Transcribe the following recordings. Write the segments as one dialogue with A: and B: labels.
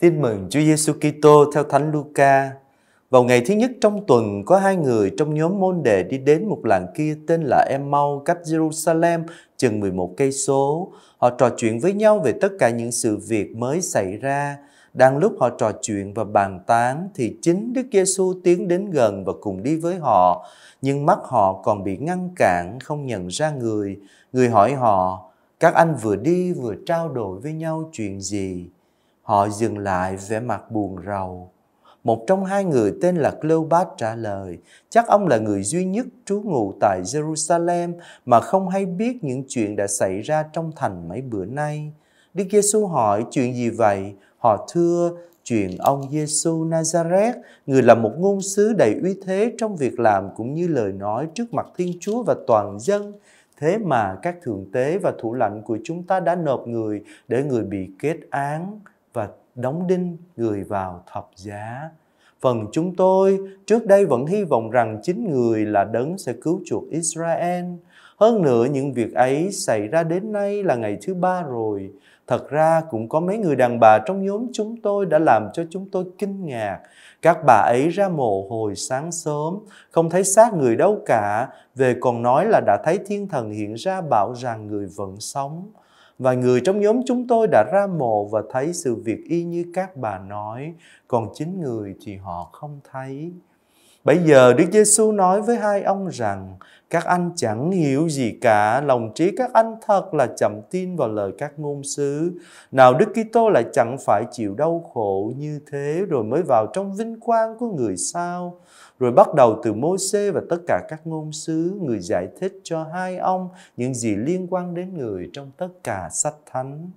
A: Tin mừng Chúa Giêsu Kitô theo Thánh Luca. Vào ngày thứ nhất trong tuần, có hai người trong nhóm môn đệ đi đến một làng kia tên là Emmau cách Jerusalem chừng 11 cây số. Họ trò chuyện với nhau về tất cả những sự việc mới xảy ra. Đang lúc họ trò chuyện và bàn tán thì chính Đức Giêsu tiến đến gần và cùng đi với họ, nhưng mắt họ còn bị ngăn cản không nhận ra người. Người hỏi họ: "Các anh vừa đi vừa trao đổi với nhau chuyện gì?" Họ dừng lại vẻ mặt buồn rầu. Một trong hai người tên là Cleopat trả lời, chắc ông là người duy nhất trú ngụ tại Jerusalem mà không hay biết những chuyện đã xảy ra trong thành mấy bữa nay. Đức Giêsu hỏi chuyện gì vậy? Họ thưa chuyện ông Giêsu Nazareth, người là một ngôn sứ đầy uy thế trong việc làm cũng như lời nói trước mặt Thiên Chúa và toàn dân. Thế mà các thượng tế và thủ lãnh của chúng ta đã nộp người để người bị kết án và đóng đinh người vào thập giá. Phần chúng tôi trước đây vẫn hy vọng rằng chính người là đấng sẽ cứu chuộc Israel. Hơn nữa những việc ấy xảy ra đến nay là ngày thứ ba rồi. Thật ra cũng có mấy người đàn bà trong nhóm chúng tôi đã làm cho chúng tôi kinh ngạc. Các bà ấy ra mộ hồi sáng sớm, không thấy xác người đâu cả, về còn nói là đã thấy thiên thần hiện ra bảo rằng người vẫn sống và người trong nhóm chúng tôi đã ra mộ và thấy sự việc y như các bà nói, còn chính người thì họ không thấy. Bây giờ Đức Giêsu nói với hai ông rằng các anh chẳng hiểu gì cả, lòng trí các anh thật là chậm tin vào lời các ngôn sứ. Nào Đức Kitô lại chẳng phải chịu đau khổ như thế rồi mới vào trong vinh quang của người sao? Rồi bắt đầu từ môi xê và tất cả các ngôn sứ, người giải thích cho hai ông những gì liên quan đến người trong tất cả sách thánh.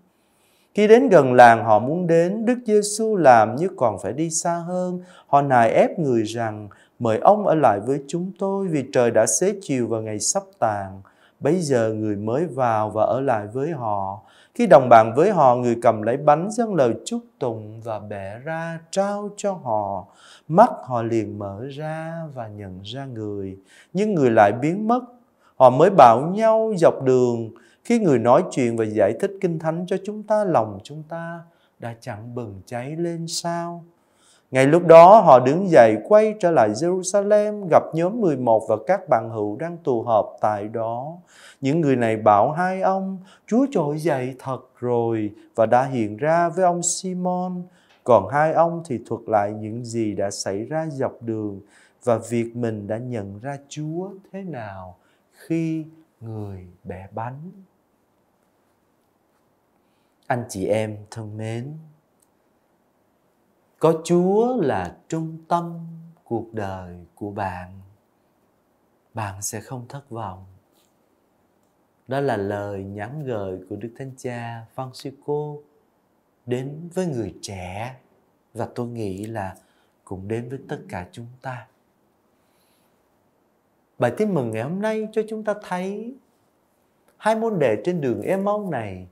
A: Khi đến gần làng họ muốn đến, Đức Giêsu làm như còn phải đi xa hơn. Họ nài ép người rằng Mời ông ở lại với chúng tôi vì trời đã xế chiều và ngày sắp tàn. Bây giờ người mới vào và ở lại với họ. Khi đồng bạn với họ, người cầm lấy bánh dâng lời chúc tụng và bẻ ra trao cho họ. Mắt họ liền mở ra và nhận ra người. Nhưng người lại biến mất. Họ mới bảo nhau dọc đường. Khi người nói chuyện và giải thích kinh thánh cho chúng ta, lòng chúng ta đã chẳng bừng cháy lên sao? Ngay lúc đó họ đứng dậy quay trở lại Jerusalem gặp nhóm 11 và các bạn hữu đang tụ họp tại đó. Những người này bảo hai ông, Chúa trỗi dậy thật rồi và đã hiện ra với ông Simon. Còn hai ông thì thuật lại những gì đã xảy ra dọc đường và việc mình đã nhận ra Chúa thế nào khi người bẻ bánh. Anh chị em thân mến, có chúa là trung tâm cuộc đời của bạn bạn sẽ không thất vọng đó là lời nhắn gửi của đức thánh cha francisco đến với người trẻ và tôi nghĩ là cũng đến với tất cả chúng ta bài tin mừng ngày hôm nay cho chúng ta thấy hai môn đệ trên đường Emaus này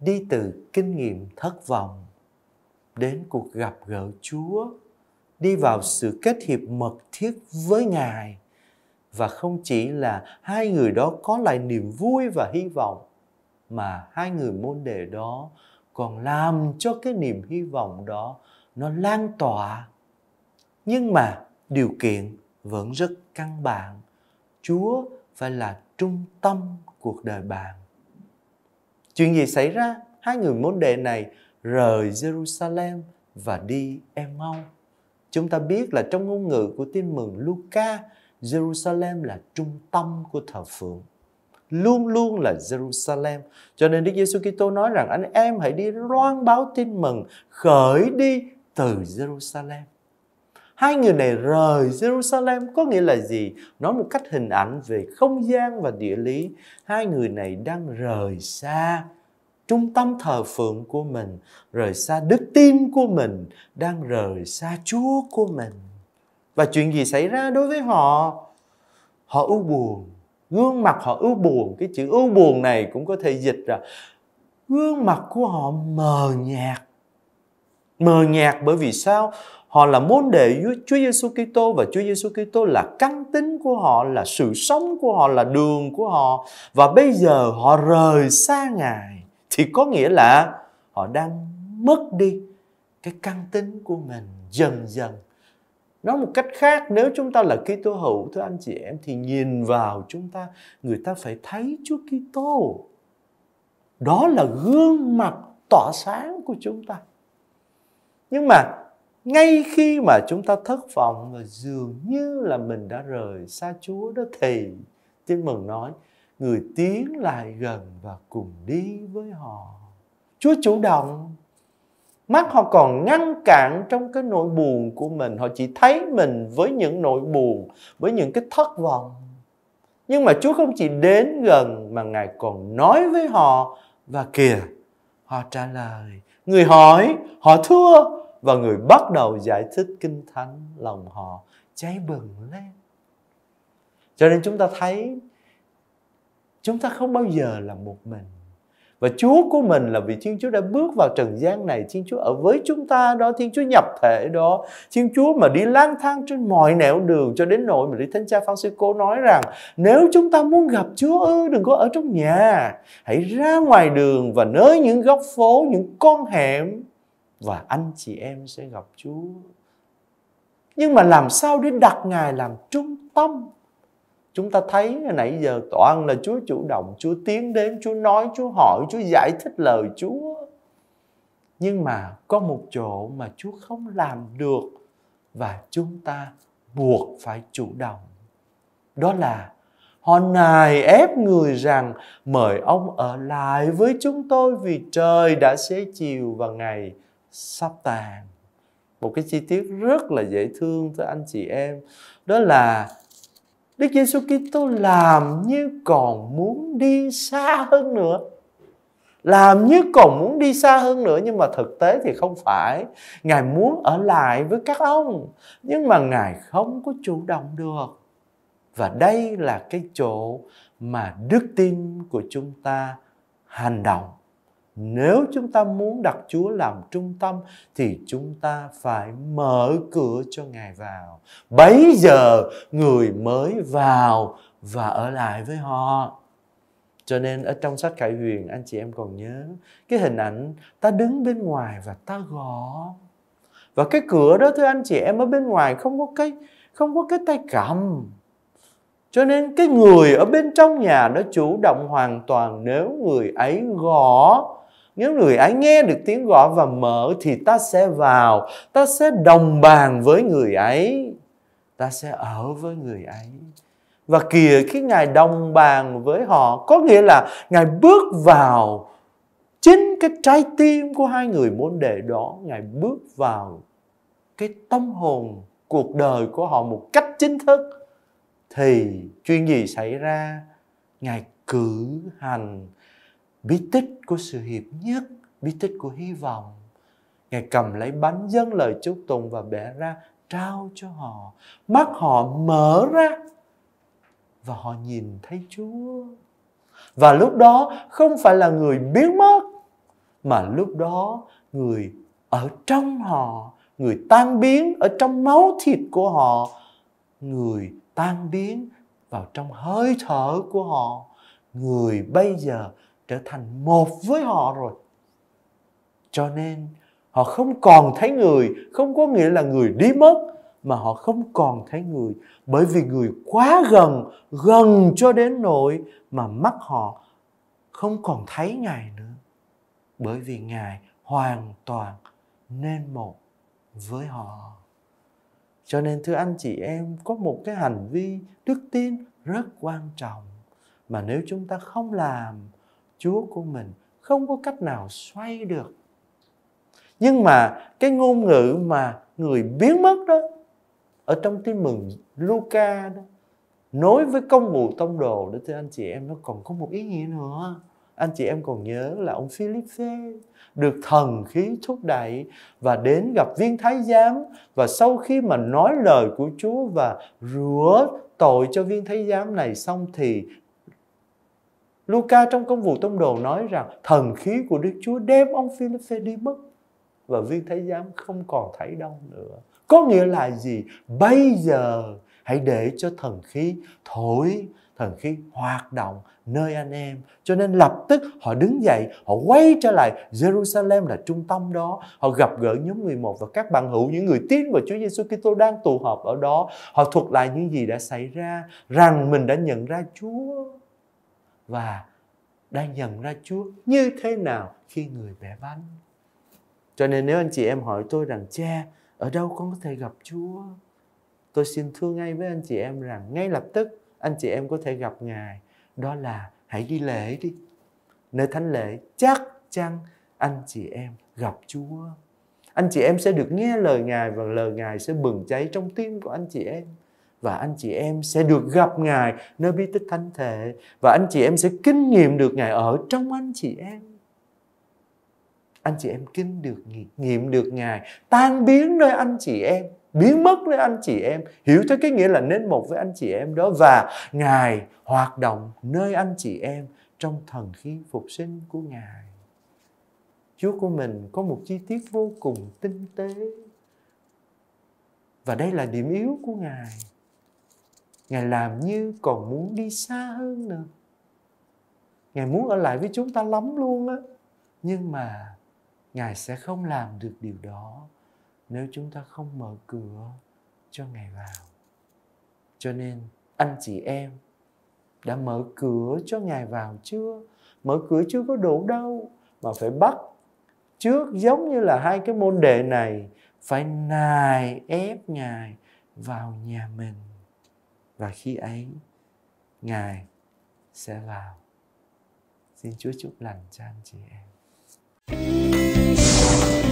A: đi từ kinh nghiệm thất vọng đến cuộc gặp gỡ Chúa, đi vào sự kết hiệp mật thiết với Ngài và không chỉ là hai người đó có lại niềm vui và hy vọng mà hai người môn đệ đó còn làm cho cái niềm hy vọng đó nó lan tỏa. Nhưng mà điều kiện vẫn rất căn bản. Chúa phải là trung tâm cuộc đời bạn. Chuyện gì xảy ra? Hai người môn đệ này rời Jerusalem và đi Emau. Chúng ta biết là trong ngôn ngữ của tin mừng Luca, Jerusalem là trung tâm của thờ phượng. Luôn luôn là Jerusalem. Cho nên Đức Giêsu Kitô nói rằng anh em hãy đi loan báo tin mừng, khởi đi từ Jerusalem. Hai người này rời Jerusalem có nghĩa là gì? Nói một cách hình ảnh về không gian và địa lý. Hai người này đang rời xa trung tâm thờ phượng của mình rời xa đức tin của mình đang rời xa chúa của mình và chuyện gì xảy ra đối với họ họ ưu buồn gương mặt họ ưu buồn cái chữ ưu buồn này cũng có thể dịch là gương mặt của họ mờ nhạt mờ nhạt bởi vì sao họ là môn đệ Chúa Giêsu Kitô và Chúa Giêsu Kitô là căn tính của họ là sự sống của họ là đường của họ và bây giờ họ rời xa ngài thì có nghĩa là họ đang mất đi cái căn tính của mình dần dần nói một cách khác nếu chúng ta là Kitô hữu thưa anh chị em thì nhìn vào chúng ta người ta phải thấy Chúa Kitô đó là gương mặt tỏa sáng của chúng ta nhưng mà ngay khi mà chúng ta thất vọng và dường như là mình đã rời xa Chúa đó thì tin mừng nói người tiến lại gần và cùng đi với họ chúa chủ động mắt họ còn ngăn cản trong cái nỗi buồn của mình họ chỉ thấy mình với những nỗi buồn với những cái thất vọng nhưng mà chúa không chỉ đến gần mà ngài còn nói với họ và kìa họ trả lời người hỏi họ thưa và người bắt đầu giải thích kinh thánh lòng họ cháy bừng lên cho nên chúng ta thấy chúng ta không bao giờ là một mình và Chúa của mình là vì Thiên Chúa đã bước vào trần gian này Thiên Chúa ở với chúng ta đó Thiên Chúa nhập thể đó Thiên Chúa mà đi lang thang trên mọi nẻo đường Cho đến nỗi mà đi Thánh Cha Francisco nói rằng Nếu chúng ta muốn gặp Chúa ư Đừng có ở trong nhà Hãy ra ngoài đường và nơi những góc phố Những con hẻm Và anh chị em sẽ gặp Chúa Nhưng mà làm sao để đặt Ngài làm trung tâm chúng ta thấy nãy giờ toàn là Chúa chủ động, Chúa tiến đến, Chúa nói, Chúa hỏi, Chúa giải thích lời Chúa. Nhưng mà có một chỗ mà Chúa không làm được và chúng ta buộc phải chủ động. Đó là họ nài ép người rằng mời ông ở lại với chúng tôi vì trời đã xế chiều và ngày sắp tàn. Một cái chi tiết rất là dễ thương thưa anh chị em đó là Đức Giêsu Kitô làm như còn muốn đi xa hơn nữa làm như còn muốn đi xa hơn nữa nhưng mà thực tế thì không phải ngài muốn ở lại với các ông nhưng mà ngài không có chủ động được và đây là cái chỗ mà đức tin của chúng ta hành động nếu chúng ta muốn đặt Chúa làm trung tâm thì chúng ta phải mở cửa cho Ngài vào. Bấy giờ người mới vào và ở lại với họ. Cho nên ở trong sách Khải Huyền anh chị em còn nhớ cái hình ảnh ta đứng bên ngoài và ta gõ. Và cái cửa đó thưa anh chị em ở bên ngoài không có cái không có cái tay cầm. Cho nên cái người ở bên trong nhà đó chủ động hoàn toàn nếu người ấy gõ nếu người ấy nghe được tiếng gọi và mở thì ta sẽ vào, ta sẽ đồng bàn với người ấy, ta sẽ ở với người ấy. Và kìa khi Ngài đồng bàn với họ, có nghĩa là Ngài bước vào chính cái trái tim của hai người môn đệ đó. Ngài bước vào cái tâm hồn cuộc đời của họ một cách chính thức. Thì chuyện gì xảy ra? Ngài cử hành bí tích của sự hiệp nhất bí tích của hy vọng ngài cầm lấy bánh dâng lời chúc tụng và bẻ ra trao cho họ mắt họ mở ra và họ nhìn thấy chúa và lúc đó không phải là người biến mất mà lúc đó người ở trong họ người tan biến ở trong máu thịt của họ người tan biến vào trong hơi thở của họ người bây giờ trở thành một với họ rồi cho nên họ không còn thấy người không có nghĩa là người đi mất mà họ không còn thấy người bởi vì người quá gần gần cho đến nỗi mà mắt họ không còn thấy ngài nữa bởi vì ngài hoàn toàn nên một với họ cho nên thưa anh chị em có một cái hành vi đức tin rất quan trọng mà nếu chúng ta không làm Chúa của mình không có cách nào xoay được. Nhưng mà cái ngôn ngữ mà người biến mất đó ở trong tin mừng Luca đó nối với công vụ tông đồ để cho anh chị em nó còn có một ý nghĩa nữa anh chị em còn nhớ là ông Philippe được thần khí thúc đẩy và đến gặp viên thái giám và sau khi mà nói lời của Chúa và rửa tội cho viên thái giám này xong thì Luca trong công vụ tông đồ nói rằng thần khí của Đức Chúa đem ông Philip đi mất và viên thái giám không còn thấy đâu nữa. Có nghĩa là gì? Bây giờ hãy để cho thần khí thổi, thần khí hoạt động nơi anh em. Cho nên lập tức họ đứng dậy, họ quay trở lại Jerusalem là trung tâm đó. Họ gặp gỡ nhóm 11 và các bạn hữu, những người tin vào Chúa Giêsu Kitô đang tụ họp ở đó. Họ thuật lại những gì đã xảy ra, rằng mình đã nhận ra Chúa và đã nhận ra Chúa như thế nào khi người bé bánh. Cho nên nếu anh chị em hỏi tôi rằng cha ở đâu con có thể gặp Chúa? Tôi xin thưa ngay với anh chị em rằng ngay lập tức anh chị em có thể gặp Ngài. Đó là hãy đi lễ đi. Nơi thánh lễ chắc chắn anh chị em gặp Chúa. Anh chị em sẽ được nghe lời Ngài và lời Ngài sẽ bừng cháy trong tim của anh chị em và anh chị em sẽ được gặp Ngài nơi bí tích thánh thể và anh chị em sẽ kinh nghiệm được Ngài ở trong anh chị em. Anh chị em kinh được nghiệm được Ngài tan biến nơi anh chị em, biến mất nơi anh chị em, hiểu theo cái nghĩa là nên một với anh chị em đó và Ngài hoạt động nơi anh chị em trong thần khí phục sinh của Ngài. Chúa của mình có một chi tiết vô cùng tinh tế và đây là điểm yếu của Ngài Ngài làm như còn muốn đi xa hơn nữa Ngài muốn ở lại với chúng ta lắm luôn á Nhưng mà Ngài sẽ không làm được điều đó Nếu chúng ta không mở cửa cho Ngài vào Cho nên anh chị em đã mở cửa cho Ngài vào chưa? Mở cửa chưa có đủ đâu Mà phải bắt trước giống như là hai cái môn đệ này Phải nài ép Ngài vào nhà mình và khi ấy ngài sẽ vào xin chúa chúc lành cho anh chị em